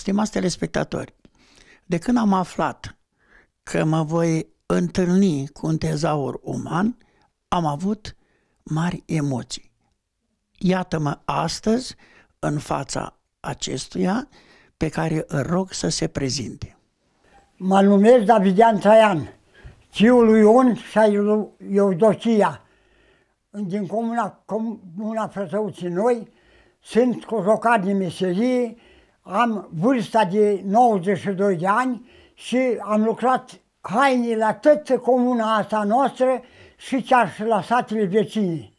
stimați telespectatori, de când am aflat că mă voi întâlni cu un tezaur uman, am avut mari emoții. Iată-mă astăzi în fața acestuia pe care îl rog să se prezinte. Mă numesc Davidian Traian, fiul lui Ion și a lui Eudocia, din comuna, comuna Frăsăuții Noi, sunt cojocat din meserie, am vârsta de 92 de ani și am lucrat haine la toată comuna asta noastră și chiar și la satele vecine.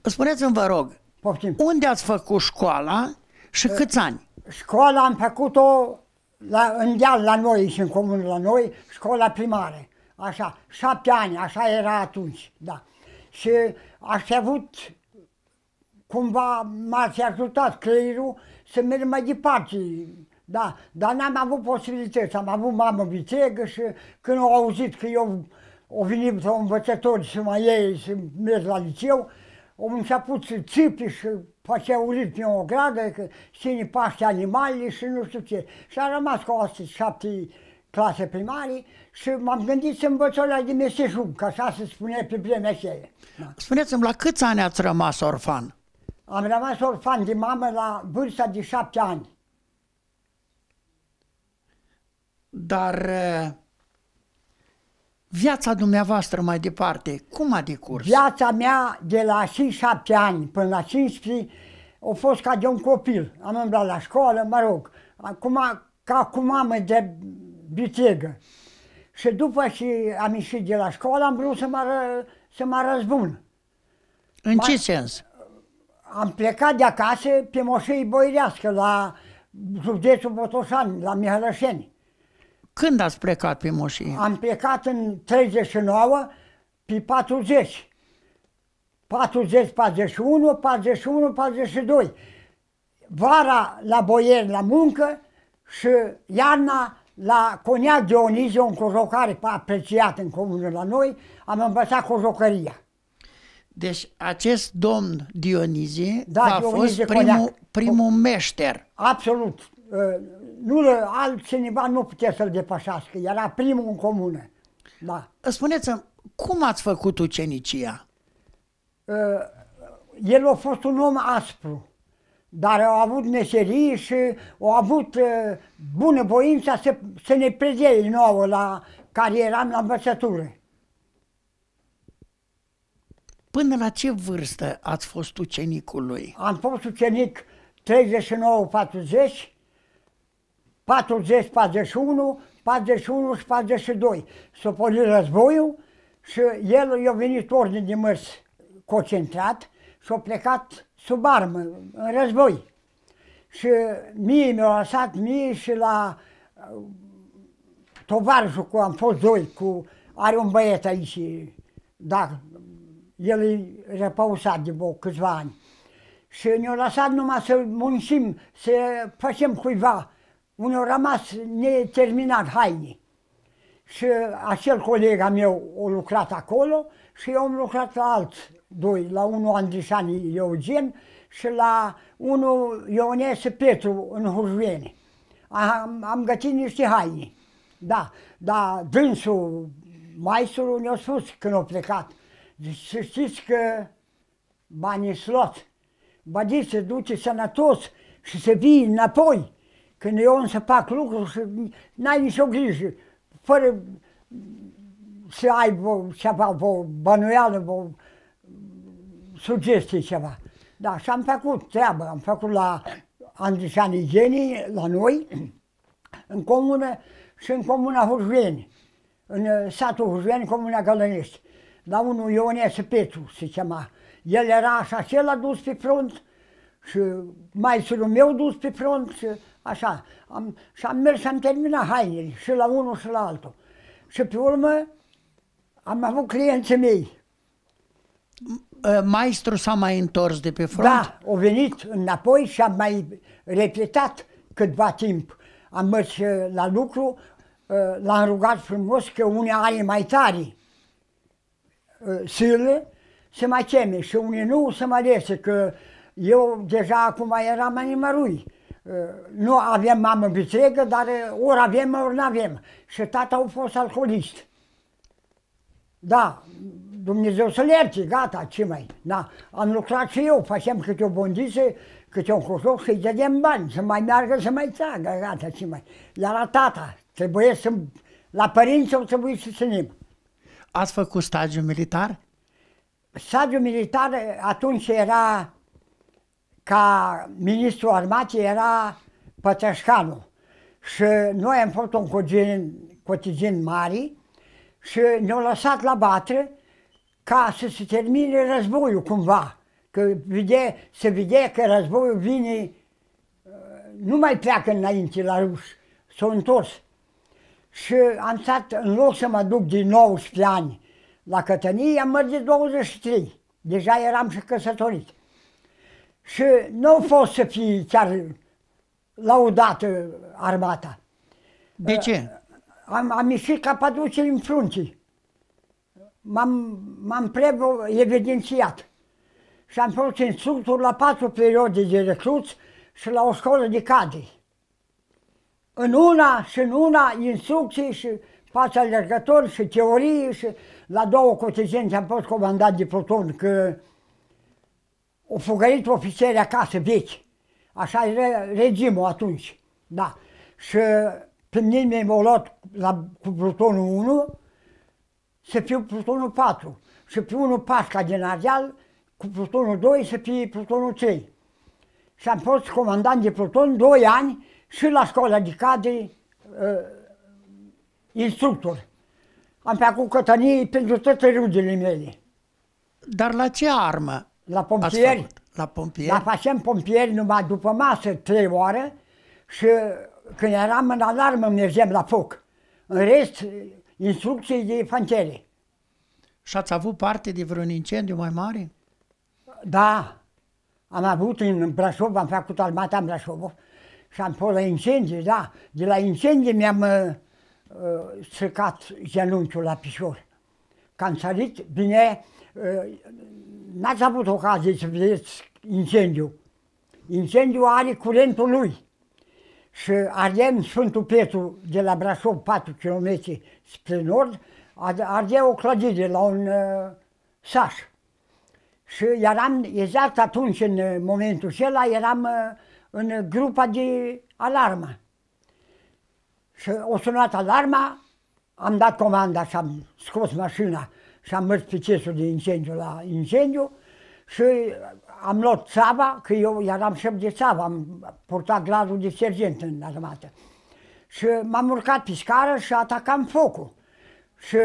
Spuneți-mi, vă rog, Poftim. unde ați făcut școala și uh, câți ani? Școala am făcut-o la, în deal la noi și în comună la noi, școala primară. Așa, șapte ani, așa era atunci, da. Și aș fi avut, cumva m-ați ajutat creierul să merg mai departe. Da, dar n-am avut posibilități, am avut mamă vițegă și când au auzit că eu o să la învățători și mai ei și merg la liceu, au început să țipi și facea urât pe o gradă, că ține paște animale și nu știu ce. Și a rămas cu astea șapte clase primare și m-am gândit să învăț o de meseșug, că așa se spune pe vremea aceea. Spuneți-mi, la câți ani ați rămas orfan? Am rămas orfan de mamă la vârsta de șapte ani. Dar viața dumneavoastră mai departe, cum a decurs? Viața mea de la 6-7 ani până la 15 a fost ca de un copil. Am umblat la școală, mă rog, acum, ca cu mamă de bitegă. Și după ce am ieșit de la școală, am vrut să mă, să mă răzbun. În ce sens? am plecat de acasă pe Moșei Boirească, la județul Botoșani, la Mihărășeni. Când ați plecat pe Moșei? Am plecat în 39, pe 40. 40, 41, 41, 42. Vara la boieri la muncă și iarna la Coniac Dionizio, un cojocare apreciat în comună la noi, am învățat cojocăria. Deci acest domn Dionizie da, a Dionizie fost primul, primul meșter. Absolut. Uh, nu, altcineva nu putea să-l depășească. Era primul în comună. Da. Spuneți-mi, cum ați făcut ucenicia? Uh, el a fost un om aspru, dar a avut meserie și a avut uh, bună voință să, să ne predea nouă la care eram la învățătură. Până la ce vârstă ați fost ucenicul lui? Am fost ucenic 39-40, 40-41, 41 și 42. S-a pornit războiul și el i-a venit ordine de mărți concentrat și a plecat sub armă, în război. Și mie mi-a lăsat, mie și la uh, tovarășul cu am fost doi, cu, are un băiat aici, da, el e repausat de vreo câțiva ani. Și ne-au lăsat numai să muncim, să facem cuiva. Unii au rămas neterminat haine. Și acel coleg al meu a lucrat acolo și eu am lucrat la alți doi, la unul Andrișan Eugen și la unul Ionese Petru în Hurjuene. Am, am gătit niște haine. Da, dar dânsul, maestrul ne-a spus când a plecat – deci să știți că banii slot. Bădiți să duce sănătos și să vii înapoi. Când eu să fac lucruri să... n-ai nicio grijă. Fără să ai vă, ceva, vă bănuială, vă sugestie ceva. Da, și am făcut treaba. Am făcut la Andrișani Genii, la noi, în comună și în comuna Hurjeni. În satul Hurjeni, comuna Gălănești la unul Ionese Petru, se chema. El era așa, și el a dus pe front și maițul meu dus pe front și așa. Am, și am mers și am terminat hainele și la unul și la altul. Și pe urmă am avut clienții mei. Ă, maestru s-a mai întors de pe front? Da, a venit înapoi și am mai repetat câtva timp. Am mers ă, la lucru, ă, l-am rugat frumos că unii are mai tari sile să mă cheme și unii nu să mă lese, că eu deja acum eram animărui. Uh, nu avem mamă vitregă, dar uh, ori avem, ori nu avem. Și tata a fost alcoolist. Da, Dumnezeu să le ierte, gata, ce mai. Da. Am lucrat și eu, facem câte o bondiță, câte un cușoc și îi dădem bani, să mai meargă, să mai tragă, gata, ce mai. Iar la tata, trebuie să la părinți o trebuie să ținem. Ați făcut stagiu militar? Stagiu militar eh, atunci era, ca ministru armatei, era Pătrășcanu. Și noi am fost un cugin, cotizin mari și ne-au lăsat la batră ca să se termine războiul cumva. Că vide, se vede că războiul vine, eh, nu mai pleacă înainte la ruși, s-au întors și am stat, în loc să mă duc din 19 ani la Cătănie, am mers de 23. Deja eram și căsătorit. Și nu au fost să fie chiar laudată armata. De ce? Uh, am, am ieșit ca paduce în frunții. M-am, m-am evidențiat Și am fost instructor la patru perioade de recluți și la o școală de cadri în una și în una instrucții și față alergători și teorie și la două cotizenți am fost comandat de pluton că o fugărit ofițeri acasă vechi. Așa era regimul atunci, da. Și pe mine m-au luat la, cu plutonul 1 să fiu plutonul 4 și pe unul Pasca din Ardeal cu plutonul 2 să fie plutonul 3. Și am fost comandant de pluton 2 ani și la școala de cadre ă, instructor. Am făcut cătănie pentru toate rudele mele. Dar la ce armă? La pompieri. La pompieri? La facem pompieri numai după masă, trei ore, și când eram în alarmă mergeam la foc. În rest, instrucții de infanterie. Și ați avut parte de vreun incendiu mai mare? Da. Am avut în Brașov, am făcut armata în Brașov, și am fost la incendiu, da. De la incendiu mi-am uh, uh stricat genunchiul la picior. Că am sărit, bine, uh, n-ați avut ocazie să vedeți incendiu. Incendiu are curentul lui. Și ardem Sfântul Petru de la Brașov, 4 km spre nord, ardea o clădire la un uh, saș. Și eram, exact atunci, în momentul acela, eram uh, în grupa de alarmă. Și o sunat alarma, am dat comanda și am scos mașina și am mers pe de incendiu la incendiu și am luat țava, că eu eram șef de țavă, am purtat gradul de sergent în armată. Și m-am urcat pe scară și atacam focul. Și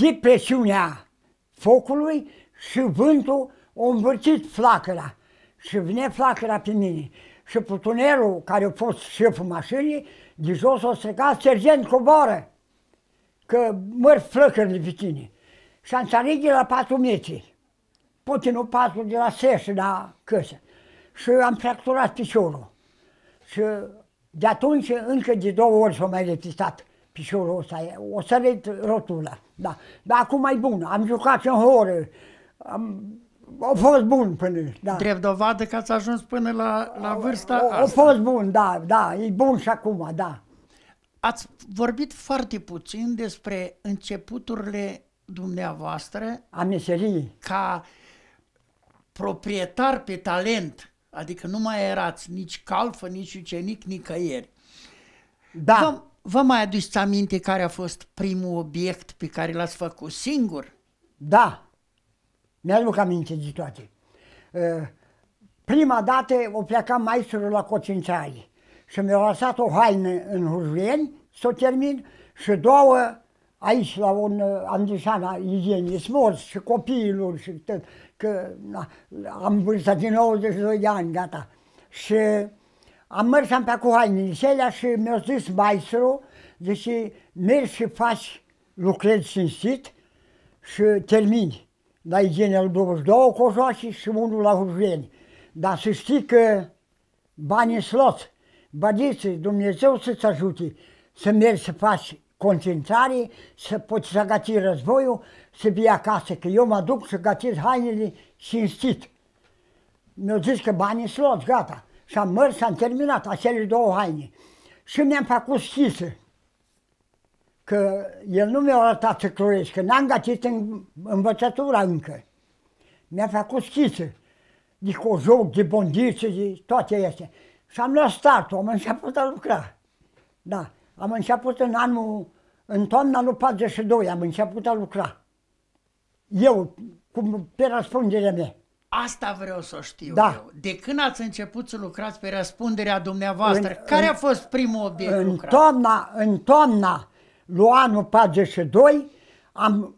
depresiunea focului și vântul o învârtit flacăra și vine flacăra pe mine. Și plutonerul care a fost șeful mașinii, de jos o striga, sergent coboară, că măr flăcările pe tine. Și am sărit de la patru metri, puțin o patru de la seșe, la căsă. Și am fracturat piciorul. Și de atunci încă de două ori s-a mai repistat piciorul ăsta, o sărit rotula. Da. Dar acum e bun, am jucat în horă, am a fost bun până, da. Drept dovadă că ați ajuns până la, la vârsta o, o, asta. A fost bun, da, da, e bun și acum, da. Ați vorbit foarte puțin despre începuturile dumneavoastră a meseriei ca proprietar pe talent, adică nu mai erați nici calfă, nici ucenic, nicăieri. Da. Vă, vă mai aduceți aminte care a fost primul obiect pe care l-ați făcut singur? Da. Mi-aduc aminte de toate. Uh, prima dată o pleca maestrul la Cocințai și mi-a lăsat o haină în Hurjeni, să o termin, și două aici la un uh, Andrișana Igenie, morți și copiilor și tot, că na, am vârsta din 92 de ani, gata. Și am mers am pe cu hainele celea și mi-a zis maestru, deci mergi și faci, lucrări cinstit și termini la igiene al 22 cojoaci și unul la urgeni. Dar să știi că banii în slot, bădiți, Dumnezeu să-ți ajute să mergi să faci concentrare, să poți să găti războiul, să vii acasă, că eu mă duc să gătesc hainele cinstit. Mi-au zis că banii slot, gata. Și am mers, am terminat acele două haine. Și mi-am făcut schisă că el nu mi-a arătat să clorez, că n-am găsit în, învățătura încă. Mi-a făcut schiță de cojoc, de bondiță, de toate astea. Și am luat startul, am început a lucra. Da, am început în anul, în toamna lui 42, am început a lucra. Eu, cum pe răspunderea mea. Asta vreau să știu da. eu. De când ați început să lucrați pe răspunderea dumneavoastră? În, Care în, a fost primul obiect în lucrat? Toamna, în toamna anul 42 am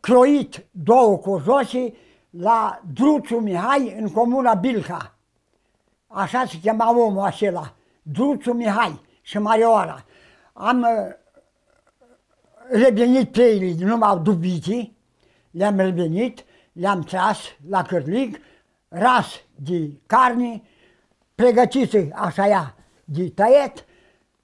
croit două cozoșii la Druțu Mihai în comuna Bilca. Așa se chema omul acela, Druțu Mihai și Marioara. Am uh, revenit pe m-au dubitii, le-am revenit, le-am tras la cârlig, ras de carne, pregătiți așa ea de tăiet,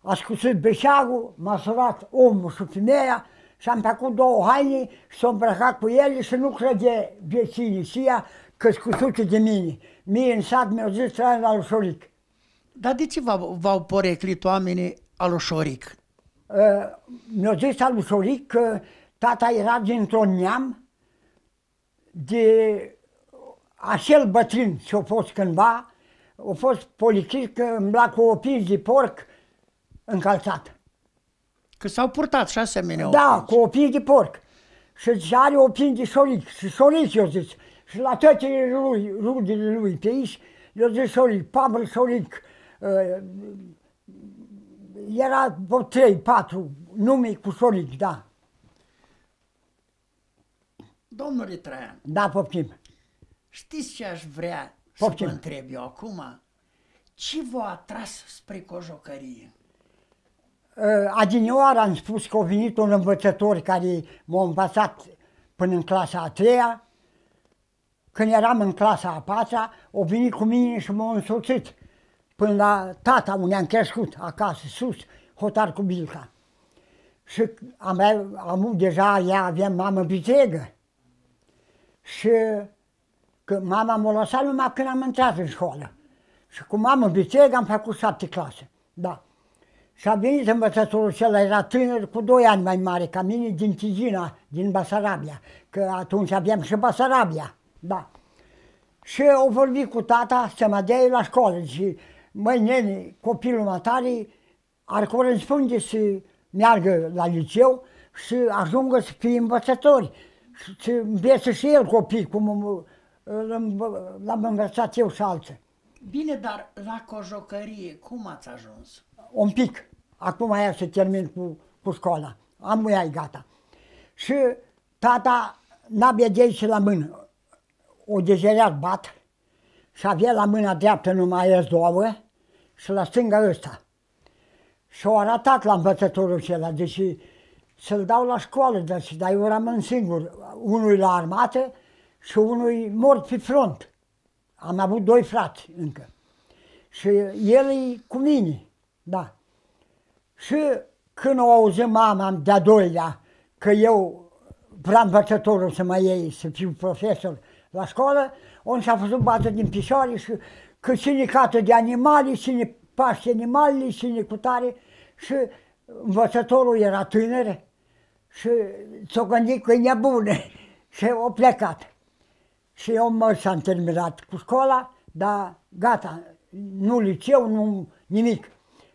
a scuțit beșagul, m-a surat omul și femeia și am făcut două haine și s-a îmbrăcat cu ele și nu crede vieții și ea că scuțuce de mine. Mie în sat mi-au zis trăim la Lușoric. Dar de ce v-au poreclit oamenii alușoric? Uh, ă, mi-au zis alușoric că tata era dintr-un neam de acel bătrân ce-a fost cândva, a fost politic că îmbla cu o de porc încalțat. Că s-au purtat și asemenea Da, opingi. cu o de porc. Și zice, are o de șoric. Și șoric, eu zic. Și la toate lui, rudele lui pe aici, eu zic șoric, Pavel șoric. Uh, era vreo trei, patru nume cu șoric, da. Domnule Traian. Da, poftim. Știți ce aș vrea poftim. să vă întreb eu acum? Ce v-a atras spre cojocărie? Eh, Adinioară am spus că a venit un învățător care m-a învățat până în clasa a treia. Când eram în clasa a patra, a venit cu mine și m-a însoțit până la tata unde am crescut, acasă, sus, hotar cu Bilca. Și am, am deja, ea avea mamă vitregă. Și că mama m-a lăsat numai când am intrat în școală. Și cu mamă vitregă am făcut șapte clase. Da. Și a venit învățătorul cel, era tânăr, cu doi ani mai mare ca mine, din Tizina, din Basarabia, că atunci aveam și Basarabia, da. Și o vorbit cu tata să mă dea la școală și măi nene, copilul tare, ar corespunde să meargă la liceu și ajungă să fie învățători, să învețe și el copii, cum uh, l-am învățat eu și alții. Bine, dar la cojocărie, cum ați ajuns? Un pic acum aia să termin cu, cu școala, am ea gata. Și tata n a de și la mână, o degerea bat și avea la mâna dreaptă numai S2 și la stânga ăsta. Și o arătat la învățătorul acela, deși să-l dau la școală, deci, dar eu rămân singur, unul la armată și unul mort pe front. Am avut doi frați încă. Și el e cu mine, da. Și când o auzi mama, de-a doilea, că eu vreau învățătorul să mă iei, să fiu profesor la școală, on s-a făcut bată din pisoare și că cine cată de animale, cine paște animale, cine cu și învățătorul era tânăr și s-a gândit că e nebune și a plecat. Și eu mă s-am terminat cu școala, dar gata, nu liceu, nu nimic.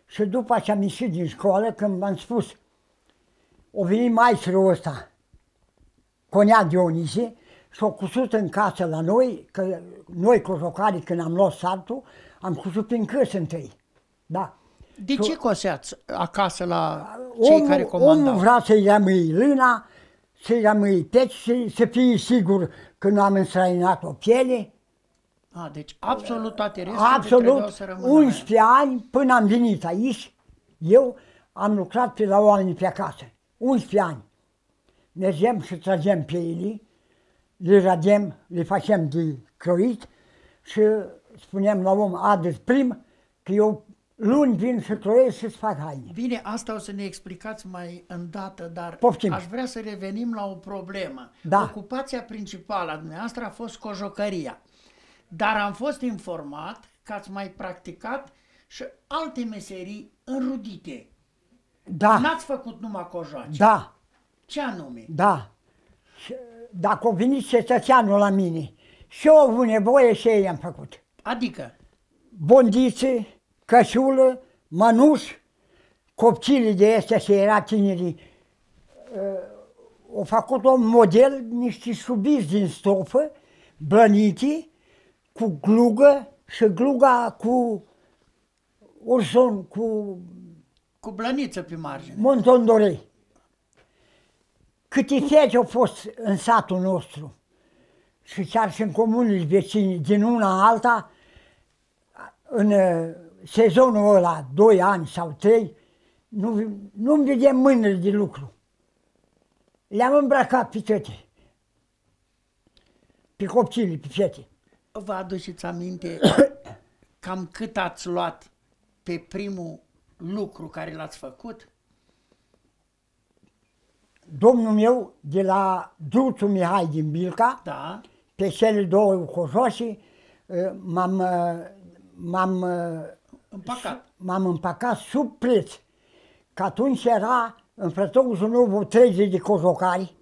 Și după ce am ieșit din școală, când m-am spus, o venit maestrul ăsta, Conea Dionisie, și o cusut în casă la noi, că noi cu jocarii, când am luat sartul, am cusut prin căsi întâi. Da. De și ce coseați acasă la cei omul, care comandau? Omul vrea să-i rămâi lâna, să-i rămâi peci să fie sigur că nu am înstrăinat o piele, a, deci absolut toate resturile Absolut, să 11 aia. ani până am venit aici, eu am lucrat pe la oameni pe acasă. 11 ani. Mergem și tragem pe ele, le radem, le facem de croit și spunem la om, adu prim, că eu luni vin și croiesc și să fac haine. Bine, asta o să ne explicați mai îndată, dar Poftim. aș vrea să revenim la o problemă. Da. Ocupația principală a dumneavoastră a fost cojocăria. Dar am fost informat că ați mai practicat și alte meserii înrudite. Da. N-ați făcut numai cojoace. Da. Ce anume? Da. Dacă a venit cetățeanul la mine și au avut nevoie și ei am făcut. Adică? Bondițe, cășulă, mănuș, copcile de astea și era tinerii. Uh, au făcut un model, niște subiți din stofă, blănite, cu glugă și gluga cu urson, cu... Cu blăniță pe margine. Montondorei. Câte fete au fost în satul nostru și chiar și în comunile vecini, din una alta, în uh, sezonul ăla, doi ani sau trei, nu, nu-mi vedeam mâinile de lucru. Le-am îmbrăcat pe tăte, pe copcile, pe fete vă aduceți aminte cam cât ați luat pe primul lucru care l-ați făcut? Domnul meu de la Druțu Mihai din Bilca, da. pe cele două cojoșii, ă, m-am, ă, m-am, ă, împacat. m-am împacat sub preț. Că atunci era în Frătăuzul Novu 30 de cojocari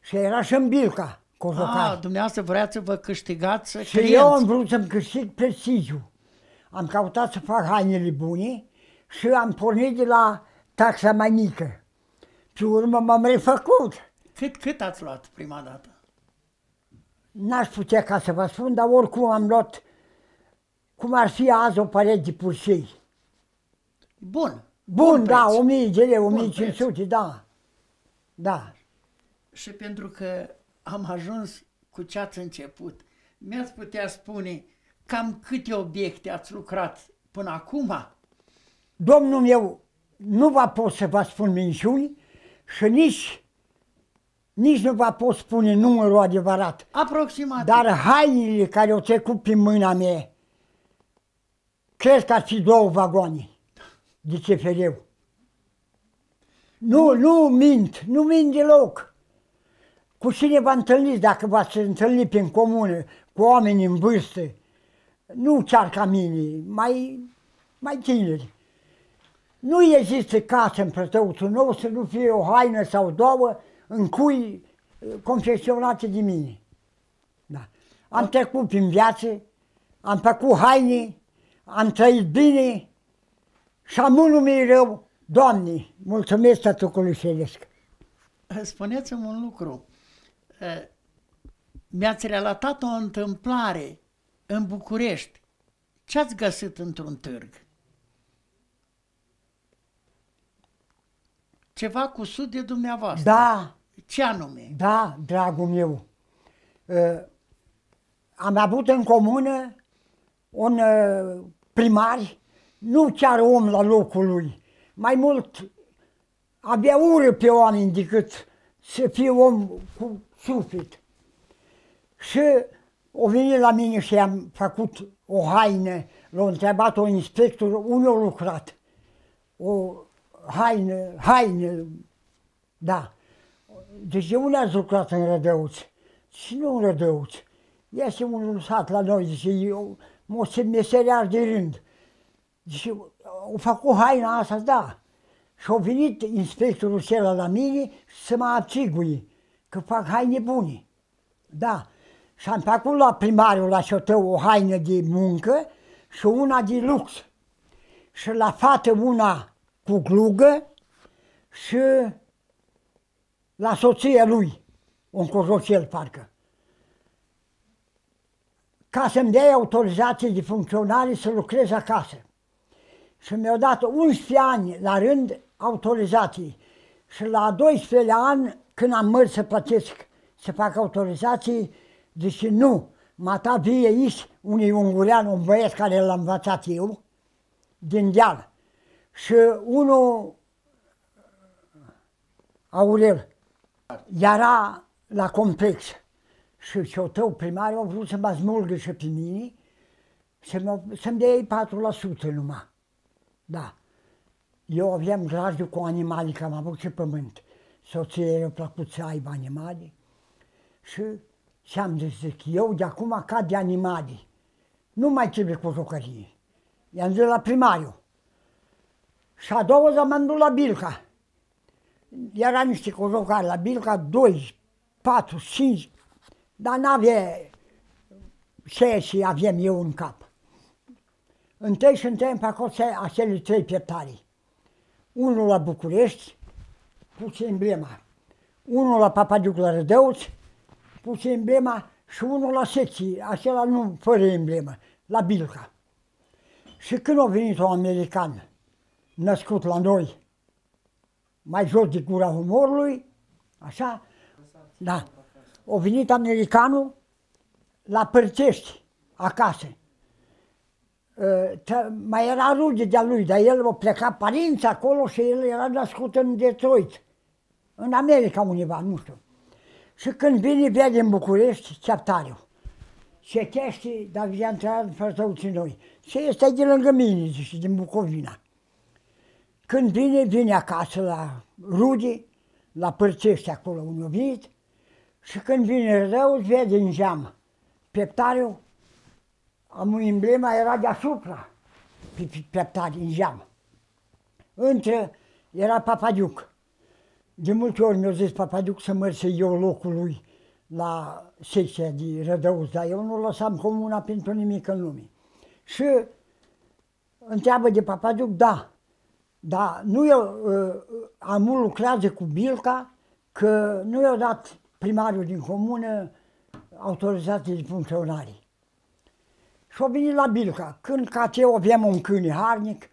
și era și în Bilca. Cozocani. Ah, dumneavoastră vreați să vă câștigați Și clienți. eu am vrut să-mi câștig prestigiu. Am căutat să fac hainele bune și am pornit de la taxa mai mică. Pe urmă m-am refăcut. Cât, cât ați luat prima dată? N-aș putea ca să vă spun, dar oricum am luat cum ar fi azi o parete de purșei. Bun. Bun, Bun da, 1000 de lei, 1500, da. Da. Și pentru că am ajuns cu ce ați început. Mi-ați putea spune cam câte obiecte ați lucrat până acum? Domnul meu, nu vă pot să vă spun minciuni și nici, nici nu vă pot spune numărul adevărat. Aproximativ. Dar hainele care au trecut pe mâna mea, cred că ar fi două vagoane de ce ul Nu, nu mint, nu mint deloc. Cu cine vă întâlniți dacă v-ați întâlnit prin comune, cu oameni în vârstă? Nu chiar ca mine, mai, mai tineri. Nu există casă în prătăuțul să nu fie o haină sau două în cui uh, confecționate de mine. Da. Am trecut prin viață, am făcut haine, am trăit bine și am unul rău. Doamne, mulțumesc Tătucului Ceresc. Spuneți-mi un lucru. Eh, mi-ați relatat o întâmplare în București. Ce ați găsit într-un târg? Ceva cu sud de dumneavoastră. Da. Ce anume? Da, dragul meu. Uh, am avut în comună un uh, primar, nu chiar om la locul lui, mai mult avea ură pe oameni decât să fie om cu suflet. Și o venit la mine și am făcut o haină, l-a întrebat-o inspector unde a lucrat. O haină, haină, da. Deci de unde ați lucrat în Rădăuț? Și nu în Rădăuț. Este un sat la noi, zice, eu mă simt meseriar de rând. Zice, fac cu haina asta, da. Și a venit inspectorul acela la mine să mă ațigui că fac haine bune. Da. Și am făcut la primarul la Șotău o haină de muncă și una de lux. Și la fată una cu glugă și la soția lui, un cojocel parcă. Ca să-mi dea autorizație de funcționare să lucrez acasă. Și mi-au dat 11 ani la rând autorizații. Și la 12 ani când am mers să plătesc, să fac autorizații, deci nu, dat vie aici unui ungurean, un băiat care l-am învățat eu, din deal. Și unul, Aurel, era la complex. Și ce tău primar au vrut să mă smulgă și pe mine, să-mi, dea ei 4% numai. Da. Eu aveam grajul cu animale, că am avut și pământ le îi plăcut să aibă animale și și-am zis, zic, eu de acum cad de animale, nu mai trebuie cu jucărie. I-am zis la primariu. Și a doua zi m-am dus la Bilca. Era niște jucări la Bilca, 2, 4, 5, dar n-avea ce și avem eu în cap. Întâi întâi pe acolo acele trei pietari Unul la București, puse emblema. Unul la papa la Rădeuț, puse emblema și unul la secții, acela nu fără emblemă, la Bilca. Și când a venit un american născut la noi, mai jos de gura umorului, așa, da, a venit americanul la Părtești, acasă. Ă, mai era rude de-a lui, dar el a plecat părinți acolo și el era născut în Detroit în America undeva, nu știu. Și când vine, vede în București, țeptariu. Ce chestii, dar vi-a întrebat pe noi. Ce este de lângă mine, zice, din Bucovina. Când vine, vine acasă la Rudi, la Părțești, acolo unde a și când vine rău, îți vede în geam. Peptariu, am emblema era deasupra, pe, pe, în geam. Între era Papadiuc. De multe ori mi-au zis, duc să merg să iau locul lui la secția de rădăuți, dar eu nu lăsam comuna pentru nimic în lume. Și întreabă de duc, da, da, nu eu, ă, amul lucrează cu Bilca, că nu i-au dat primarul din comună autorizații de funcționare. Și au venit la Bilca. Când ca te aveam un câine harnic,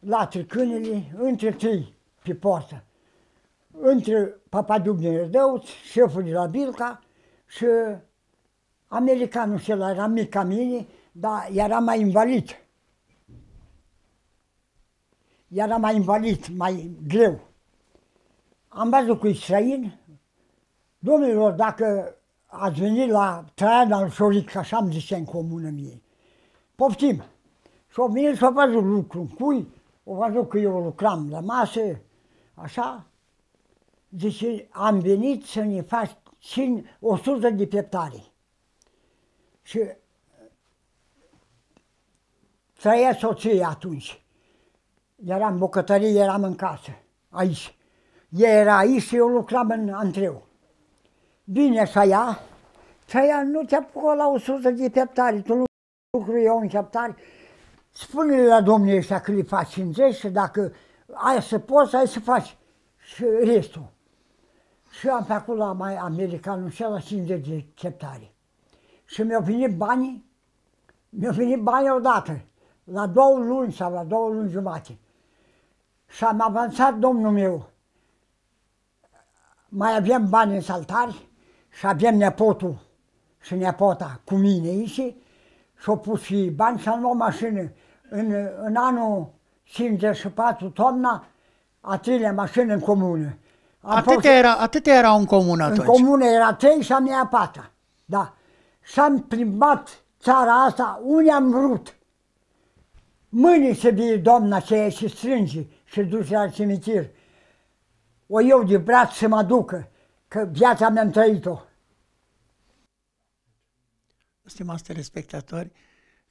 la câinele, între trei pe poartă între papa Dumnezeu, șeful de la Bilca și americanul și era mic ca mine, dar era mai invalid. Era mai invalid, mai greu. Am văzut cu străin, domnilor, dacă ați venit la Traian al Șoric, așa am zis în comună mie, poftim. și au venit și au văzut lucru în cui, au văzut că eu lucram la masă, așa, Zice, am venit să ne faci 100 de pieptare. Și uh, trăia soție atunci. Eram în bucătărie, eram în casă, aici. Ea era aici și eu lucram în antreu. Bine să ia, trăia, nu te apucă la 100 de pieptare, tu lucru eu în pieptare. Spune-le la domnul ăștia că le faci 50 și dacă ai să poți, ai să faci și restul. Și am făcut la mai americanul și la 50 de hectare. Și mi-au venit banii, mi-au venit banii odată, la două luni sau la două luni jumate. Și am avansat domnul meu. Mai avem bani în saltari și avem nepotul și nepota cu mine aici și-au pus și bani și-am luat mașină. În, în anul 54, toamna, a treilea mașină în comună. Atâtea, era, atâtea era în comun atunci. În comună era trei și a mea patra. Da. Și am plimbat țara asta unde am vrut. Mâine se vine doamna ce și strânge și duce la cimitir. O eu de braț să mă ducă, că viața mi-am trăit-o. Stimați respectatori,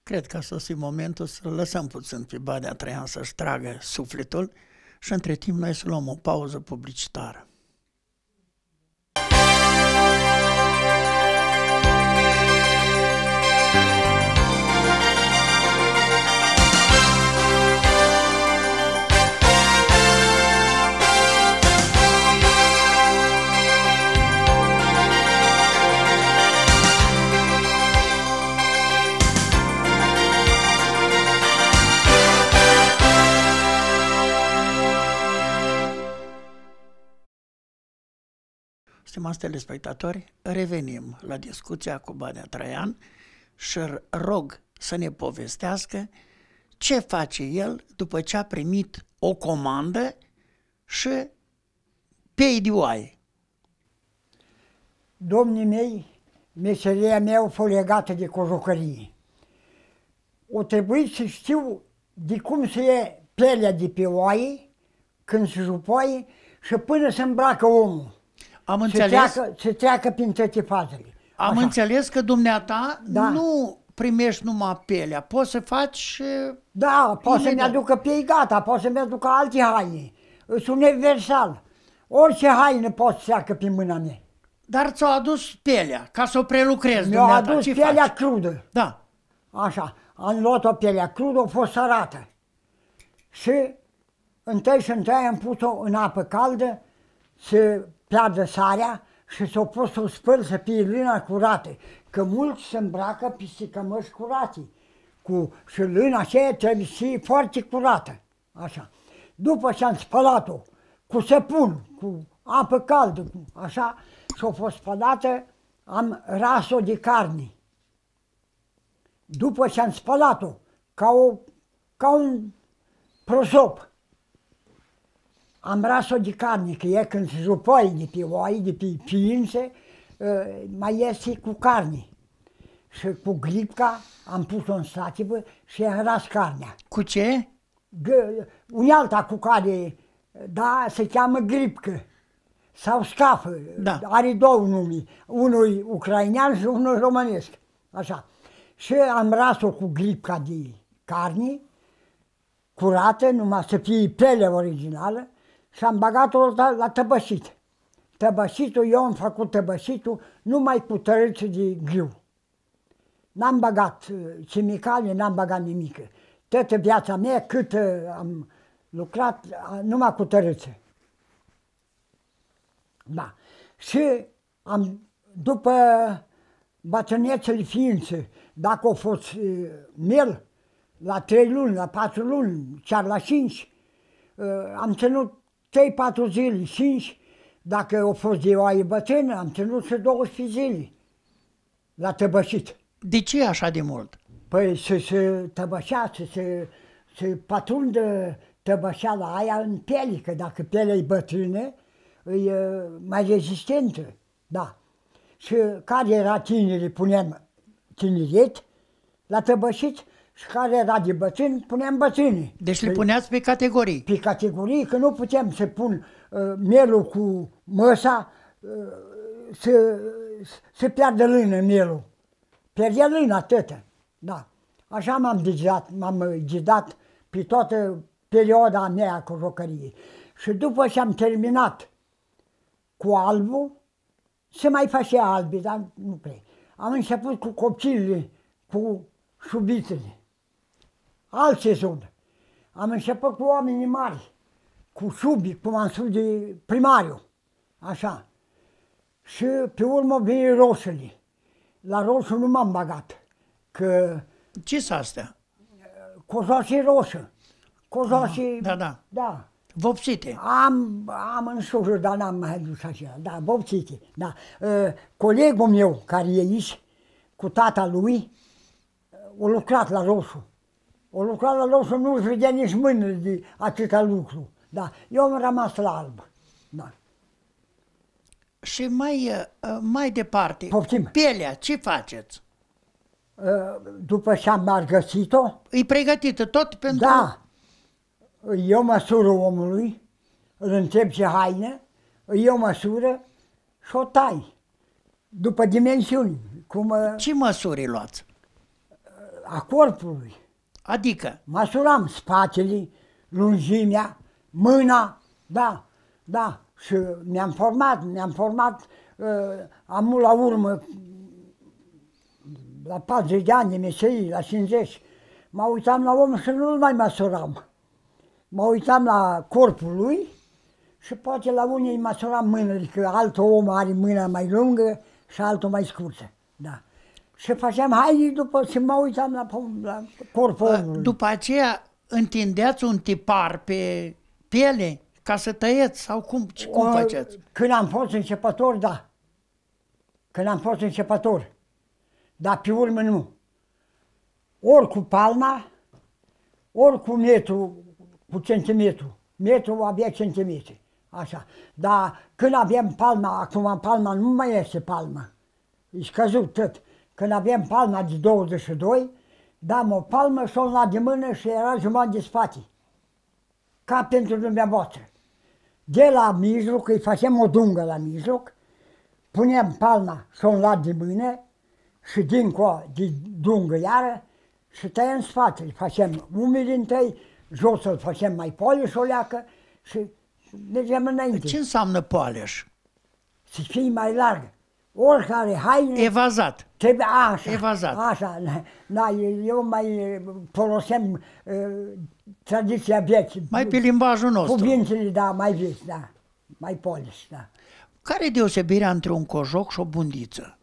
cred că a sosit momentul să lăsăm puțin pe Badea Traian să-și tragă sufletul și între timp noi să luăm o pauză publicitară. Stimați telespectatori, revenim la discuția cu Badea Traian și rog să ne povestească ce face el după ce a primit o comandă și pe idioai. Domnii mei, meseria mea a fost legată de cojucărie. O trebuie să știu de cum se e pelea de pe oaie când se jupoaie și până se îmbracă omul. Am înțeles... Se treacă, se treacă prin toate fazele. Am Așa. înțeles că dumneata da. nu primești numai pelea, poți să faci... Uh, da, poți să-mi aducă piei gata, poți să-mi aducă alte haine. Sunt universal. Orice haină poți să treacă prin mâna mea. Dar ți-au adus pelea, ca să o prelucrezi Mi-au adus Ce pelea faci? crudă. Da. Așa, am luat-o pielea crudă, a fost sărată. Și întâi și întâi am pus-o în apă caldă să piardă sarea și s-o pot să o spăl să fie lâna curată. Că mulți se îmbracă pisicămăși curate. Cu, și lâna aceea trebuie să fie foarte curată. Așa. După ce am spălat-o cu săpun, cu apă caldă, cu, așa, și-o fost spălată, am ras-o de carne. După ce am spălat-o, ca, o, ca un prosop, am ras-o de carne, că e când se zupoi de pe oaie, de pe ființe, ă, mai iese cu carne. Și cu gripca am pus-o în sativă și am ras carnea. Cu ce? G- unealta cu care, da, se cheamă gripcă sau scafă. Da. Are două nume, unul ucrainean și unul românesc. Așa. Și am ras-o cu gripca de carne, curată, numai să fie pele originală, și am bagat-o la, la tăbășit. Tăbășitul, eu am făcut tăbășitul numai cu tărâțe de griu. N-am băgat uh, chimicale, n-am băgat nimic. Toată viața mea, cât uh, am lucrat, numai cu tărâțe. Da. Și am, după bătrânețele ființe, dacă a fost e, uh, mel, la trei luni, la patru luni, chiar la cinci, am ținut 3, patru zile, cinci, dacă a fost de oaie bătrână, am ținut 12 zile la tăbășit. De ce așa de mult? Păi să se tăbășea, să se, se patrundă tăbășea la aia în piele, că dacă pielea e bătrână, e mai rezistentă, da. Și care era tinerii, punem tineriet la tăbășit, și care era de bățin, puneam bățini. Deci le păi puneați pe categorii? Pe categorii, că nu putem să pun uh, mielul cu măsa, uh, să, să pierdă lână mielul. Pierdea lână atâta, da. Așa m-am ghidat, m-am uh, ghidat pe toată perioada mea cu jocărie. Și după ce am terminat cu albul, se mai face albi, dar nu prea. Am început cu copilele, cu șubițele alt sezon. Am început cu oamenii mari, cu subi, cum am spus de primariu, așa. Și pe urmă vine roșurile. La roșu nu m-am bagat, că... ce s astea? Cozoașii roșu. Cozoașii... Da, da. Da. Vopsite. Am, am în sus, dar n-am mai adus așa. Da, vopsite. Da. Ă, colegul meu, care e aici, cu tata lui, a lucrat la roșu. O lucra la loc să nu-ți vedea nici mâinile de atâta lucru. Da. Eu am rămas la alb. Da. Și mai, uh, mai departe, Poftim. pielea, ce faceți? Uh, după ce am găsit-o... E pregătită tot pentru... Da. Eu măsură omului, îl întreb ce haine, eu măsură și o tai. După dimensiuni. Cum, uh, ce măsuri luați? A corpului. Adică? Măsuram spațiile, lungimea, mâna, da, da. Și mi-am format, mi-am format, uh, am la urmă, la 40 de ani, mesei, la 50, mă uitam la om și nu-l mai măsuram. Mă uitam la corpul lui și poate la unii îi măsuram mâna, adică altul om are mâna mai lungă și altul mai scurtă. Da și facem haine după și mă uitam la, la corpul După aceea întindeați un tipar pe piele ca să tăieți sau cum, cum o, ă, faceți? Când am fost începător, da. Când am fost începător. Dar pe urmă nu. Ori cu palma, ori cu metru, cu centimetru. Metru avea centimetri. Așa. Dar când avem palma, acum palma nu mai este palma. E scăzut tot când avem palma de 22, dam o palmă și o la de mână și era jumătate de spate. Ca pentru dumneavoastră. De la mijloc, îi facem o dungă la mijloc, punem palma și o la de mână și dincolo de dungă iară și tăiem spatele. Facem din tăi, jos îl facem mai poliș o leacă și mergem înainte. Ce înseamnă poliș? Să fii mai larg oricare haine... Evazat. Trebuie așa. Evazat. Așa. Da, eu mai uh, folosem uh, tradiția vieții. Mai pe limbajul nostru. Cuvintele, da, mai vieți, da. Mai polis, da. Care e deosebirea între un cojoc și o bundiță?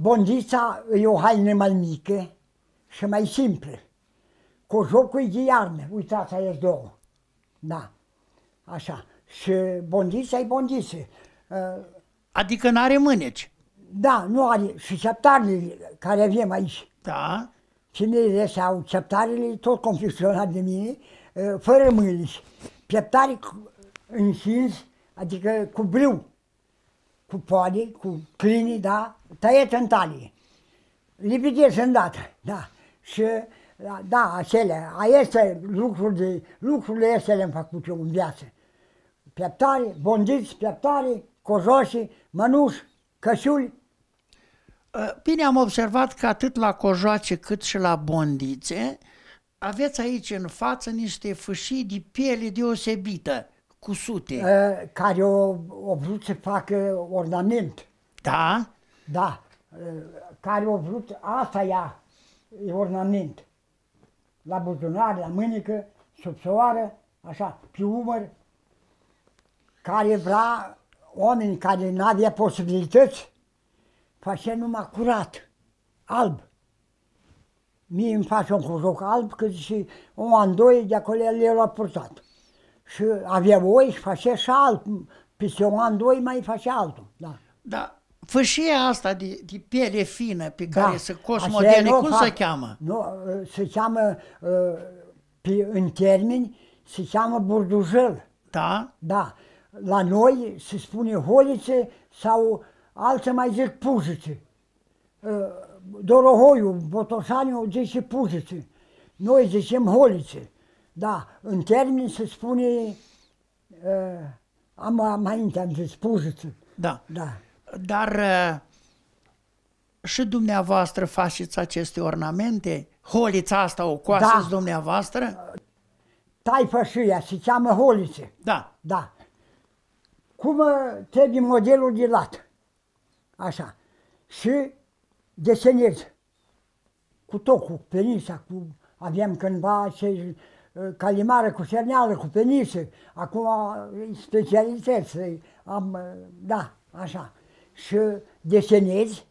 Bundița e o haină mai mică și mai simplă. Cojocul e de iarnă. Uitați, aia două. Da. Așa. Și bondița e bondiță. Uh, Adică nu are mâneci. Da, nu are. Și ceptarele care avem aici. Da. Cinele sau ceptarele, tot confecționat de mine, ă, fără mâneci. Ceptare încins, adică cu brâu, cu poade, cu clini, da, tăiete în talie. sunt date, da. Și da, acelea, a este lucruri de, lucrurile astea le-am făcut eu în viață. Pieptare, bondiți, pieptare, cojoșii, mănuși, căciuli. Ă, bine, am observat că atât la cojoace cât și la bondițe aveți aici în față niște fâșii de piele deosebită, cu sute. Ă, care o, au vrut să facă ornament. Da? Da. Ă, care o vrut, asta ea, e ornament. La buzunar, la mânică, sub soară, așa, pe umăr, care vrea oameni care nu avea posibilități, facea numai curat, alb. Mie îmi face un cojoc alb, că și un an, doi, de acolo el l-a purtat. Și avea oi și facea și alb, peste un an, doi mai facea altul. Da. da. Fâșia asta de, de piele fină pe da. care da. se cos cum fac, se cheamă? Nu, se cheamă, uh, pe, în termeni, se cheamă burdujel. Da? Da la noi se spune holițe sau alții mai zic puzițe. Ă, Dorohoiu, Botoșaniu zice puzițe. Noi zicem holițe. Da, în termen se spune, ă, am, mai înainte am zis puzițe. Da. da. Dar ă, și dumneavoastră faceți aceste ornamente? Holița asta o coaseți da. dumneavoastră? Taifă și ea, se cheamă holițe. Da. Da cum uh, trebuie modelul de lat. Așa. Și desenez cu tot, cu penisa, cu... aveam cândva ce uh, calimară cu cerneală, cu penise. Acum uh, specialități. Am, da, așa. Și desenez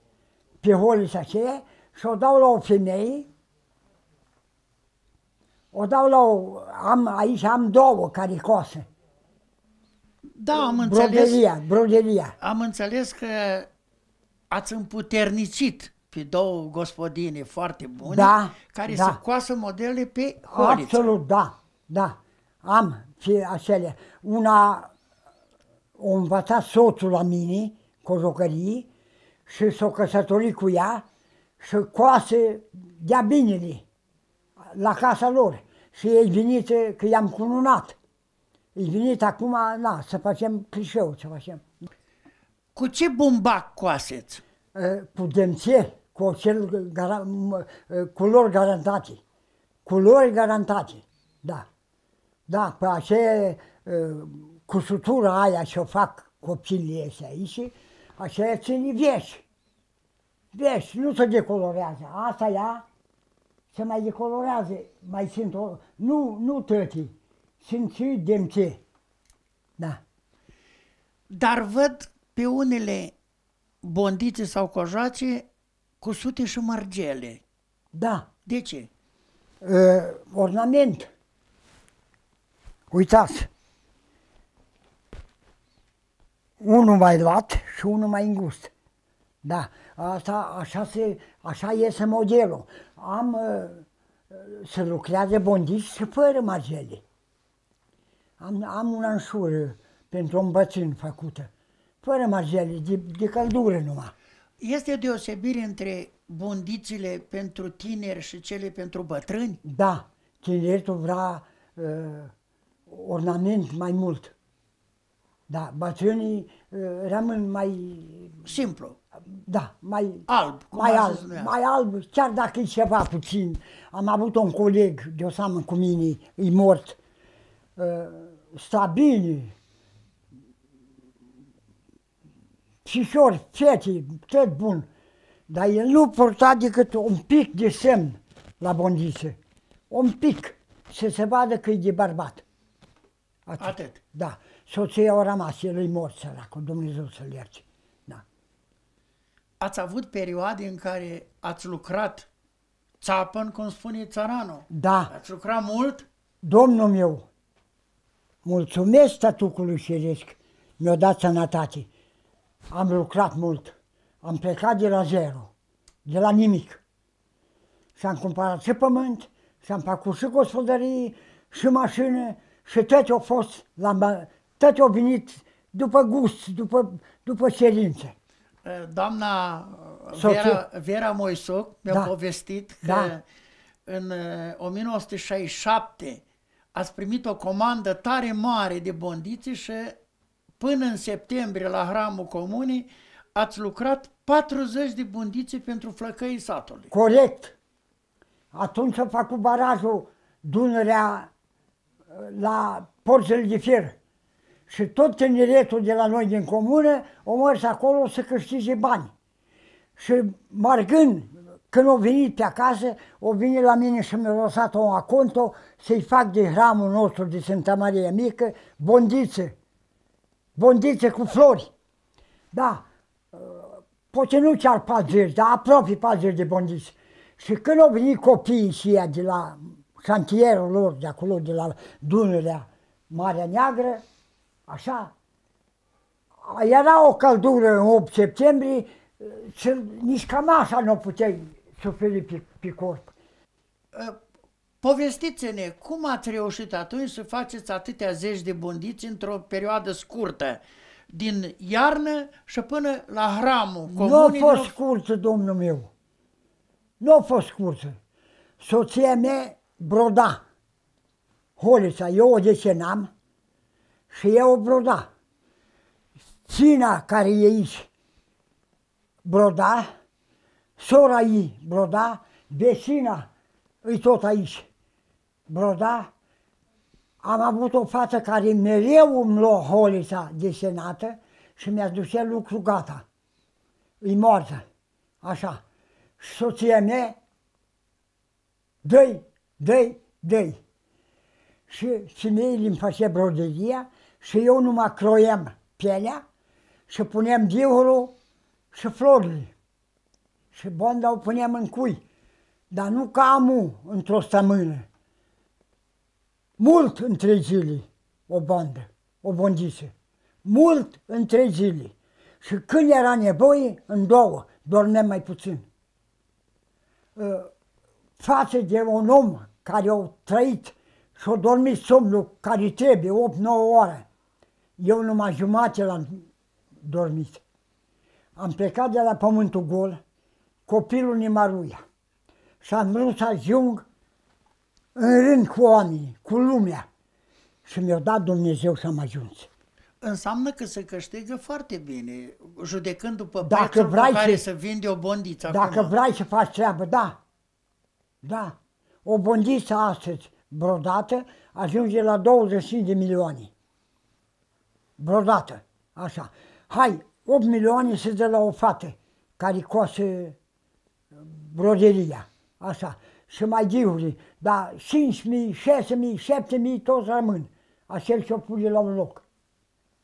pe holița aceea și o dau la o femeie o dau la o... Am, aici am două caricose. Da, am înțeles. Broderia, broderia. Am înțeles că ați împuternicit pe două gospodine foarte bune da, care da. să coasă modele pe horiță. Absolut, da, da. Am ce acele. Una o învăța soțul la mine, jocării și s-o căsătorit cu ea și coase de-a binele la casa lor. Și ei vinite că i-am cununat. E venit acum, na, să facem clișeu, să facem. Cu ce bumbac coaseți? Cu demție, cu ocel, gar- culori garantate. Culori garantate, da. Da, pe aceea, cu sutura aia ce o fac copiii ăștia aici, aceea ține vieși. Vieși, nu se decolorează. Asta ea se mai decolorează, mai sunt o... Nu, nu tătii. Simți, demce. Da. Dar văd pe unele bondițe sau cojoace cu sute și margele. Da. De ce? E, ornament. Uitați. Unul mai luat și unul mai îngust. Da. Asta, așa, se, așa iese modelul. Am, să se lucrează bondici și fără margele am, am un în pentru un bățin făcută, fără margele, de, de căldură numai. Este deosebire între bundițile pentru tineri și cele pentru bătrâni? Da, tineretul vrea uh, ornament mai mult. Da, bătrânii uh, rămân mai... Simplu. Da, mai... Alb, cum mai alb, zis, mai alb, chiar dacă e ceva puțin. Am avut un coleg de o cu mine, e mort. Uh, stabili, cișori, cheții, tot bun. Dar el nu purta decât un pic de semn la bondițe. Un pic. Să se vadă că e de bărbat. Atât. Atât. Da. Soția au rămas, el e mort cu Dumnezeu să-l ierte. Da. Ați avut perioade în care ați lucrat țapăn, cum spune țaranul. Da. Ați lucrat mult? Domnul meu, Mulțumesc tatucului firesc, mi-a dat sănătate. Am lucrat mult, am plecat de la zero, de la nimic. Și am cumpărat și pământ, și am făcut și gospodării, și mașină, și tot au fost, la, tot au venit după gust, după, după cerințe. Eh, doamna eh, Vera, Vera Moisoc mi-a da. povestit că da. în 1967 eh, ați primit o comandă tare mare de bondiții și până în septembrie la hramul comunii ați lucrat 40 de bundițe pentru flăcăii satului. Corect. Atunci a făcut barajul Dunărea uh, la porțile de fier. Și tot tineretul de la noi din comună o mers acolo să câștige bani. Și margând când au venit pe acasă, au venit la mine și mi au lăsat un aconto să-i fac de hramul nostru de Sfânta Maria Mică, bondițe, bondițe cu flori. Da, poate nu chiar 40, dar aproape 40 de bondițe. Și când au venit copiii și ea de la șantierul lor, de acolo, de la Dunărea, Marea Neagră, așa, era o căldură în 8 septembrie, uh, și nici cam așa nu puteai suferit pe, pe corp. Povestiți-ne, cum ați reușit atunci să faceți atâtea zeci de bundiți într-o perioadă scurtă, din iarnă și până la hramul comunii? Nu a fost scurtă, domnul meu. Nu a fost scurtă. Soția mea broda holița, eu o desenam și eu o broda. Țina care e aici broda, sora ei broda, vecina îi tot aici broda. Am avut o față care mereu îmi lua holița desenată și mi-a dus el lucru gata. E moartă. Așa. Și soția mea, dă-i, dă dă-i. Și cinei îmi face broderia și eu numai croiem pielea și punem diurul și florile și bonda o puneam în cui, dar nu ca amu într-o sămână. Mult între zile o bandă, o bondise. Mult între zile. Și când era nevoie, în două, dormeam mai puțin. Ă, față de un om care a trăit și a dormit somnul care trebuie, 8-9 ore, eu numai jumate l-am dormit. Am plecat de la pământul gol, copilul Nimaruia. Și am vrut să ajung în rând cu oamenii, cu lumea. Și mi-a dat Dumnezeu să mă ajuns. Înseamnă că se câștigă foarte bine, judecând după dacă vrei care să, se vinde o bondiță Dacă acum. vrei să faci treabă, da. Da. O bondiță astăzi brodată ajunge la 25 de milioane. Brodată. Așa. Hai, 8 milioane se dă la o fată care coase broderia. Așa. Și mai ghiuri, Dar 5.000, 6.000, 7.000 toți rămân. Acel ce o pune la un loc.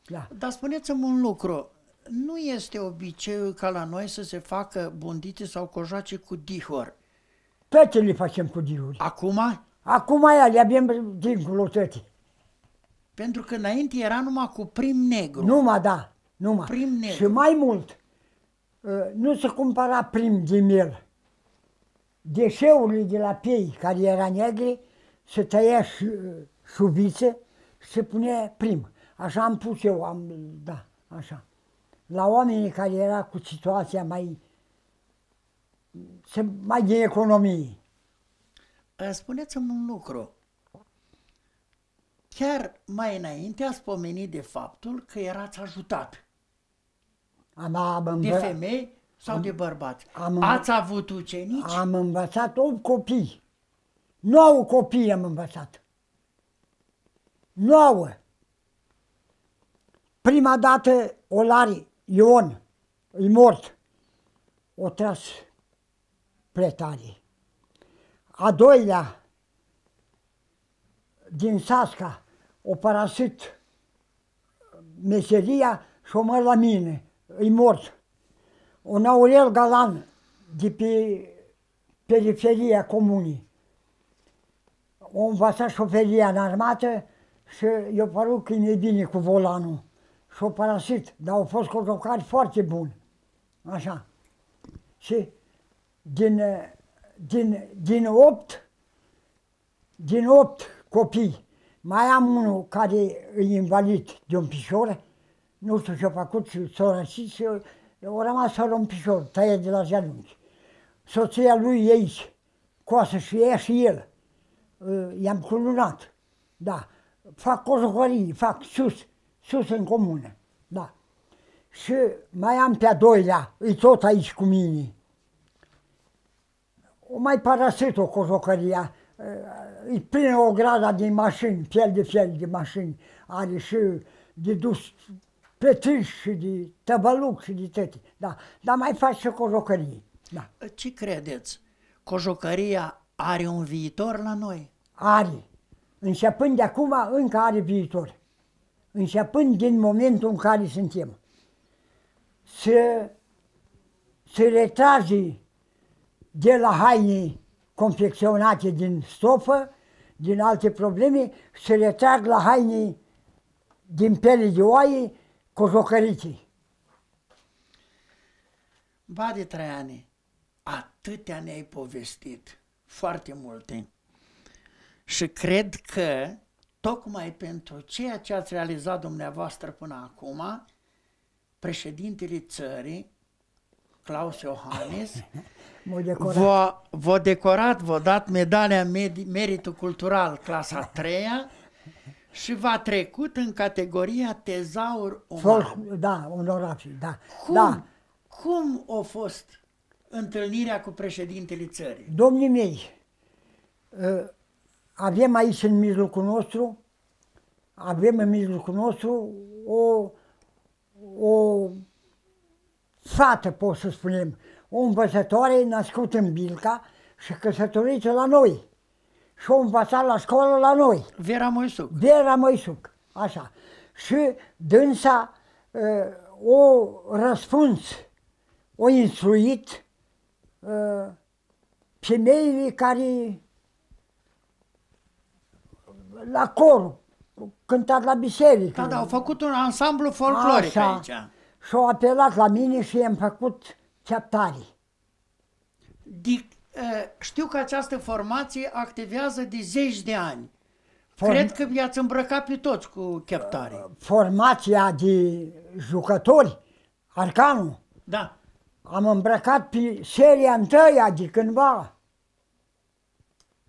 Da. Dar spuneți-mi un lucru. Nu este obiceiul ca la noi să se facă bundite sau cojoace cu dihor. Toate le facem cu dihuri. Acum? Acum aia le avem dincolo toate. Pentru că înainte era numai cu prim negru. Numai, da. Numai. Prim negru. Și mai mult, ă, nu se cumpăra prim din el deșeurile de la piei, care era negri, se tăia șuvițe și se pune prim. Așa am pus eu, am, da, așa. La oamenii care era cu situația mai, se, mai de economie. Ă, spuneți-mi un lucru. Chiar mai înainte ați pomenit de faptul că erați ajutat. Am, am, de femei sau am, de bărbați? Am Ați avut ucenici? Am învățat 8 copii. 9 copii am învățat. 9. Prima dată Olari Ion, e mort, o tras pretare. A doilea, din Sasca, o parasit meseria și o mă la mine, e mort un Aurel Galan de pe periferia comunii. O învăța șoferia în armată și i-a părut că e bine cu volanul. Și-a parasit, dar au fost cotocari foarte buni. Așa. Și din, din, din opt, din opt copii, mai am unul care e invalid de un picior, nu știu ce a făcut, și s-a răsit și eu rămas fără un picior, tăie de la genunchi. Soția lui aici, coasă și ea și el. Ă, i-am culunat. Da. Fac cojocorii, fac sus, sus în comună. Da. Și mai am pe-a doilea, e tot aici cu mine. O mai parasit o cojocăria, îi ă, plină o grada de mașini, fel de fel de mașini, are și de dus plătâși și de tăbăluc și de tăti. Da. Dar mai faci și cojocărie. Da. Ce credeți? Cojocăria are un viitor la noi? Are. Începând de acum, încă are viitor. Începând din momentul în care suntem. Să să retrage de la haine confecționate din stofă, din alte probleme, să retrag la haine din pele de oaie, cojocăriții. Ba de trei ani, atâtea ne-ai povestit, foarte multe. Și cred că, tocmai pentru ceea ce ați realizat dumneavoastră până acum, președintele țării, Claus Iohannis, v-a decorat, v-a dat medalia Meritul Cultural, clasa 3 și v-a trecut în categoria tezaur uman. da, onorații, da. Cum, da. cum a fost întâlnirea cu președintele țării? Domnii mei, ă, avem aici în mijlocul nostru, avem în mijlocul nostru o, o fată, pot să spunem, o învățătoare născută în Bilca și căsătorită la noi și o învățat la școală la noi. Vera Moisuc. Vera Moisuc, așa. Și dânsa ă, o răspuns, o instruit ă, femeile care la cor, cântat la biserică. Da, da, au făcut un ansamblu folcloric Așa. aici. Și au apelat la mine și i-am făcut ceaptarii. Dic știu că această formație activează de zeci de ani. Form... Cred că mi-ați îmbrăcat pe toți cu cheptare. Formația de jucători, Arcanul, da. am îmbrăcat pe seria întâia de cândva.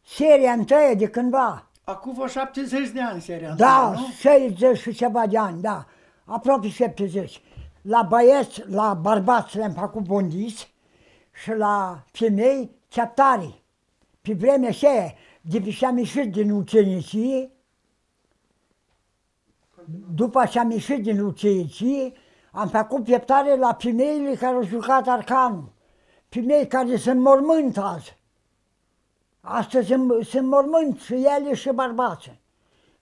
Seria întâia de cândva. Acum vă 70 de ani seria Da, întâia, nu? 60 și ceva de ani, da. Aproape 70. La băieți, la bărbați le-am făcut bondiți și la femei țaptarii. Pe vremea aceea, de pe și-am ieșit din ucenicie, după ce am ieșit din ucenicie, am făcut pieptare la femeile care au jucat arcanul. Femei care sunt mormânt azi. Astăzi sunt, sunt mormânt și ele și bărbații.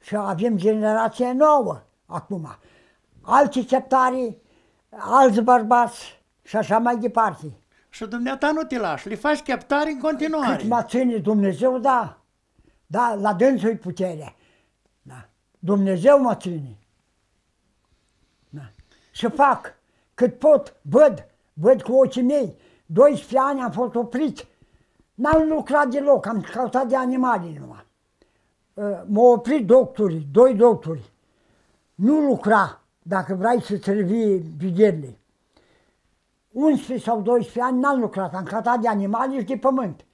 Și avem generație nouă acum. Alții țeptari, alți bărbați și așa mai departe. Și dumneata nu te lași, le faci captare în continuare. Cât mă ține Dumnezeu, da. Da, la dânsul puterea. Da. Dumnezeu mă ține. Da. Și fac cât pot, văd, văd cu ochii mei. 12 ani am fost oprit. N-am lucrat deloc, am căutat de animale numai. Ă, m-au oprit doctorii, doi doctori. Nu lucra dacă vrei să-ți revii bigerile. 11 sau 12 ani n-am lucrat, am tratat de animale și de pământ.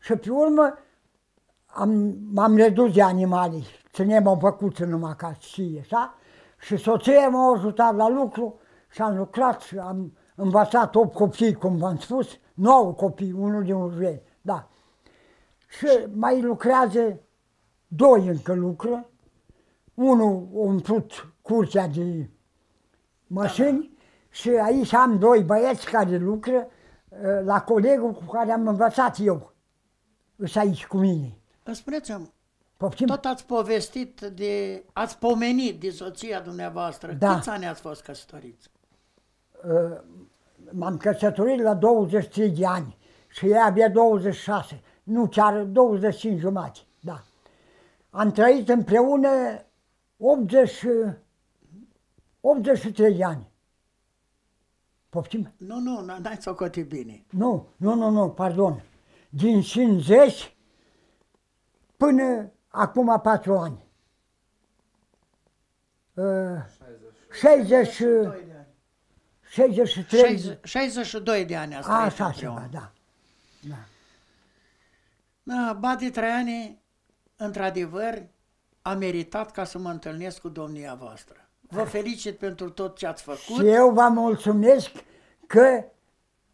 Și pe urmă am, m-am redus de animale, țineam o făcuță numai ca și așa, și soția m-a ajutat la lucru și am lucrat și am învățat 8 copii, cum v-am spus, 9 copii, unul din urmă, da. Și mai lucrează, doi încă lucră, unul a umplut curtea de da, da. mașini și aici am doi băieți care lucră ă, la colegul cu care am învățat eu. Îs aici cu mine. Spuneți-mi, Poftim? Tot ați povestit de, ați pomenit de soția dumneavoastră. Da. Câți ani ați fost căsătoriți? Ă, m-am căsătorit la 23 de ani și ea avea 26, nu chiar 25 jumate, da. Am trăit împreună 80, 83 de ani. Poftim? Nu, nu, n-ai socotit bine. Nu, nu, nu, nu, pardon. Din 50 până acum 4 ani. Uh, 60, 62 de ani. 63. 62 de ani asta. Așa ceva, da. da. Da, Badi Traiani, într-adevăr, a meritat ca să mă întâlnesc cu domnia voastră. Vă felicit pentru tot ce ați făcut. Și eu vă mulțumesc că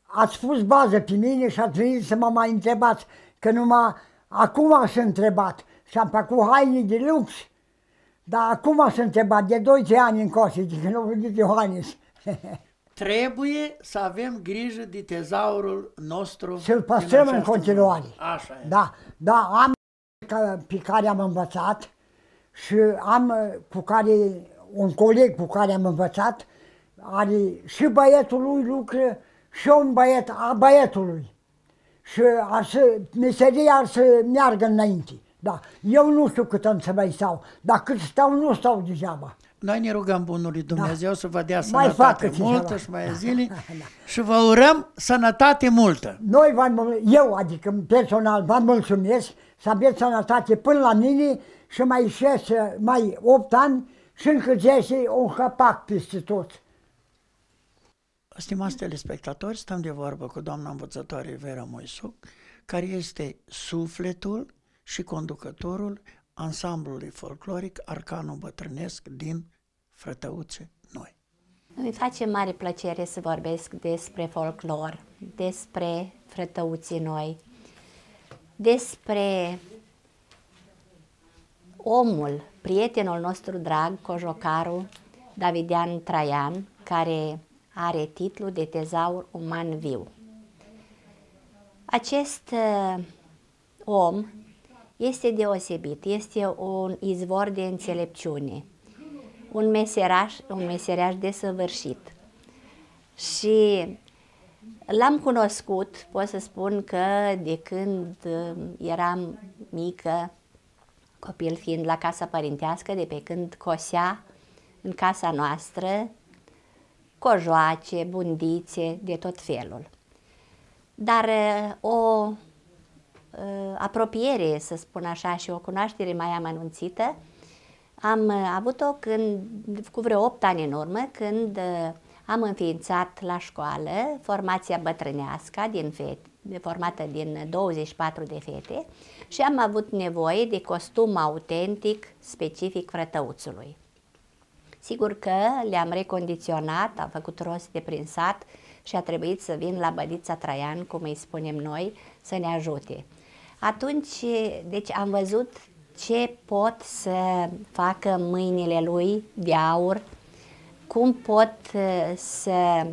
ați pus bază pe mine și ați venit să mă mai întrebați, că numai acum aș întrebat și am făcut haine de lux, dar acum aș întrebat, de 2 ani în coșe, de când au venit Ioanis. Trebuie să avem grijă de tezaurul nostru. Să-l păstrăm în, în continuare. Așa e. Da, da, am pe care am învățat și am cu care un coleg cu care am învățat are și băiatul lui lucră și un băiat a băiatului. Și ar să, meseria ar să meargă înainte. Da. Eu nu știu cât am să mai stau, dar cât stau, nu stau degeaba. Noi ne rugăm bunului da. Dumnezeu da. să vă dea sănătate mai multă și mai da. zile da. da. și vă urăm sănătate multă. Noi v eu, adică personal, vă mulțumesc să aveți sănătate până la mine și mai 6, mai 8 ani și încălzește un capac peste tot. Stimați telespectatori, stăm de vorbă cu doamna învățătoare Vera Moisuc, care este sufletul și conducătorul ansamblului folcloric Arcanul Bătrânesc din Frătăuțe Noi. Îmi face mare plăcere să vorbesc despre folclor, despre Frătăuții Noi, despre omul prietenul nostru drag, cojocaru Davidian Traian, care are titlul de tezaur uman viu. Acest uh, om este deosebit, este un izvor de înțelepciune, un meseraș, un meseraș desăvârșit. Și l-am cunoscut, pot să spun că de când uh, eram mică, copil fiind la casa părintească, de pe când cosea în casa noastră cojoace, bundițe, de tot felul. Dar uh, o uh, apropiere, să spun așa, și o cunoaștere mai amănunțită am uh, avut-o când, cu vreo 8 ani în urmă, când am înființat la școală formația bătrânească din fete, formată din 24 de fete și am avut nevoie de costum autentic specific frătăuțului. Sigur că le-am recondiționat, am făcut rost de prin sat și a trebuit să vin la Bădița Traian, cum îi spunem noi, să ne ajute. Atunci, deci am văzut ce pot să facă mâinile lui de aur, cum pot eh, să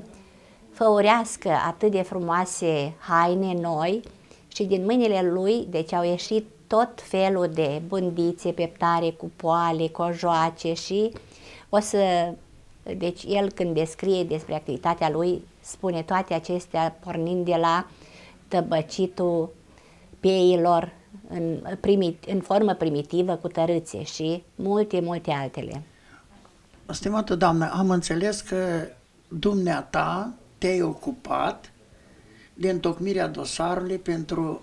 făurească atât de frumoase haine noi și din mâinile lui, deci au ieșit tot felul de bândițe, peptare, poale, cojoace și o să, deci el când descrie despre activitatea lui, spune toate acestea pornind de la tăbăcitul peilor în, primit, în formă primitivă cu tărâțe și multe, multe altele. Stimată doamnă, am înțeles că dumneata te-ai ocupat de întocmirea dosarului pentru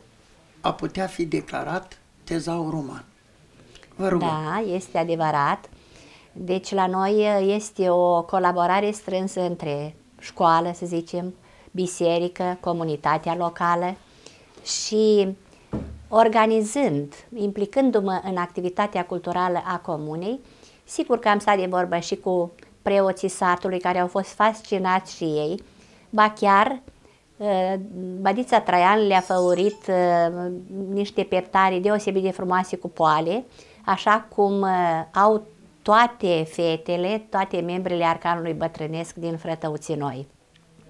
a putea fi declarat tezaur roman. Vă rugăm. Da, este adevărat. Deci la noi este o colaborare strânsă între școală, să zicem, biserică, comunitatea locală și organizând, implicându-mă în activitatea culturală a comunei, Sigur că am stat de vorbă și cu preoții satului care au fost fascinați și ei, ba chiar ă, Badița Traian le-a făurit ă, niște peptare deosebit de frumoase cu poale, așa cum ă, au toate fetele, toate membrele arcanului bătrânesc din Frătăuții Noi.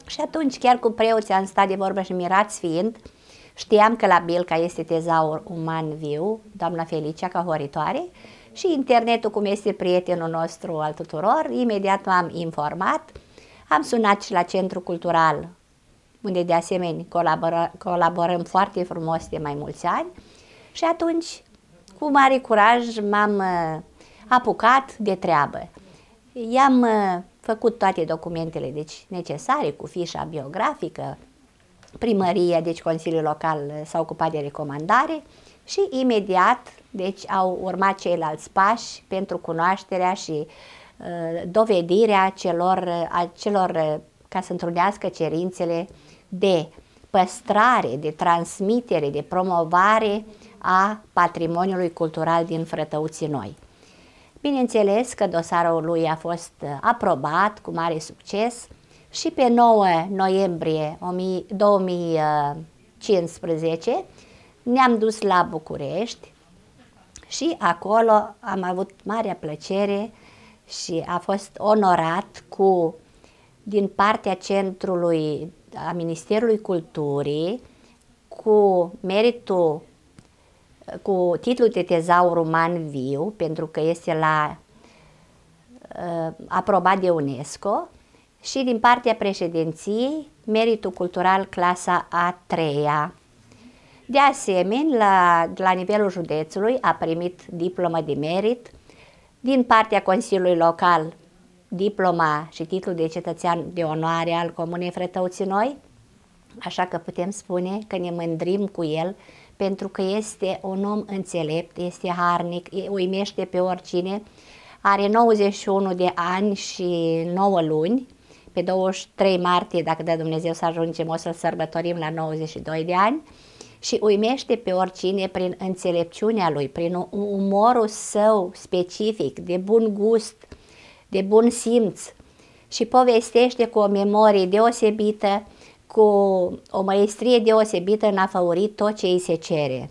Și atunci, chiar cu preoții am stat de vorbă și mirați fiind, știam că la Bilca este tezaur uman viu, doamna Felicia, ca horitoare, și internetul cum este prietenul nostru al tuturor. Imediat m-am informat, am sunat și la Centru Cultural, unde de asemenea colaboră, colaborăm foarte frumos de mai mulți ani și atunci cu mare curaj m-am uh, apucat de treabă. I-am uh, făcut toate documentele deci, necesare cu fișa biografică, primăria, deci Consiliul Local uh, s-a ocupat de recomandare și imediat deci au urmat ceilalți pași pentru cunoașterea și uh, dovedirea celor, a uh, celor uh, ca să întrunească cerințele de păstrare, de transmitere, de promovare a patrimoniului cultural din Frătăuții Noi. Bineînțeles că dosarul lui a fost aprobat cu mare succes și pe 9 noiembrie 2015 ne-am dus la București și acolo am avut marea plăcere și a fost onorat cu, din partea centrului, a Ministerului Culturii, cu meritul, cu titlul de tezaur uman viu, pentru că este la uh, aprobat de UNESCO, și din partea președinției, meritul cultural clasa A3-a. De asemenea, la, la nivelul județului a primit diplomă de merit, din partea Consiliului Local diploma și titlul de cetățean de onoare al Comunei Frătăuții Noi, așa că putem spune că ne mândrim cu el pentru că este un om înțelept, este harnic, uimește pe oricine, are 91 de ani și 9 luni, pe 23 martie, dacă dă Dumnezeu să ajungem, o să-l sărbătorim la 92 de ani, și uimește pe oricine prin înțelepciunea lui, prin umorul său specific, de bun gust, de bun simț și povestește cu o memorie deosebită, cu o maestrie deosebită în a făuri tot ce îi se cere.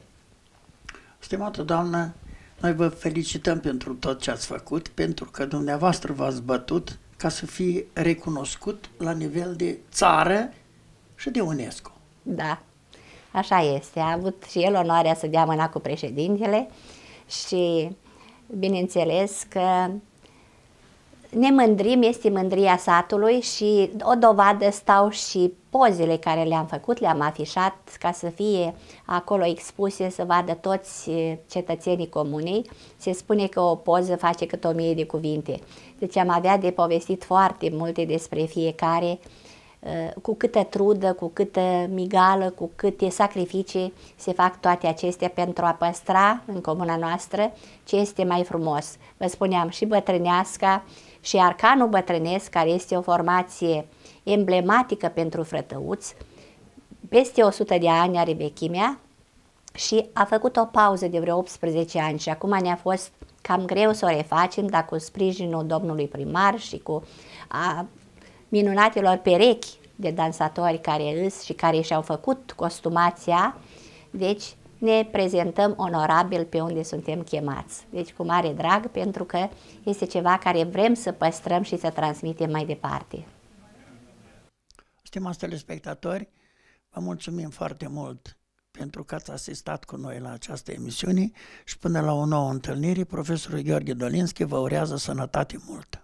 Stimată doamnă, noi vă felicităm pentru tot ce ați făcut, pentru că dumneavoastră v-ați bătut ca să fie recunoscut la nivel de țară și de UNESCO. Da. Așa este, a avut și el onoarea să dea mâna cu președintele și bineînțeles că ne mândrim, este mândria satului și o dovadă stau și pozele care le-am făcut, le-am afișat ca să fie acolo expuse, să vadă toți cetățenii comunei. Se spune că o poză face cât o mie de cuvinte. Deci am avea de povestit foarte multe despre fiecare Uh, cu câtă trudă, cu câtă migală, cu câte sacrificii se fac toate acestea pentru a păstra în comuna noastră ce este mai frumos. Vă spuneam și Bătrâneasca și Arcanul Bătrânesc, care este o formație emblematică pentru frătăuți, peste 100 de ani are vechimea și a făcut o pauză de vreo 18 ani și acum ne-a fost cam greu să o refacem, dar cu sprijinul domnului primar și cu a minunatelor perechi de dansatori care îs și care și-au făcut costumația, deci ne prezentăm onorabil pe unde suntem chemați. Deci cu mare drag, pentru că este ceva care vrem să păstrăm și să transmitem mai departe. Stimați telespectatori, vă mulțumim foarte mult pentru că ați asistat cu noi la această emisiune și până la o nouă întâlnire, profesorul Gheorghe Dolinski vă urează sănătate multă.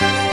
Thank you.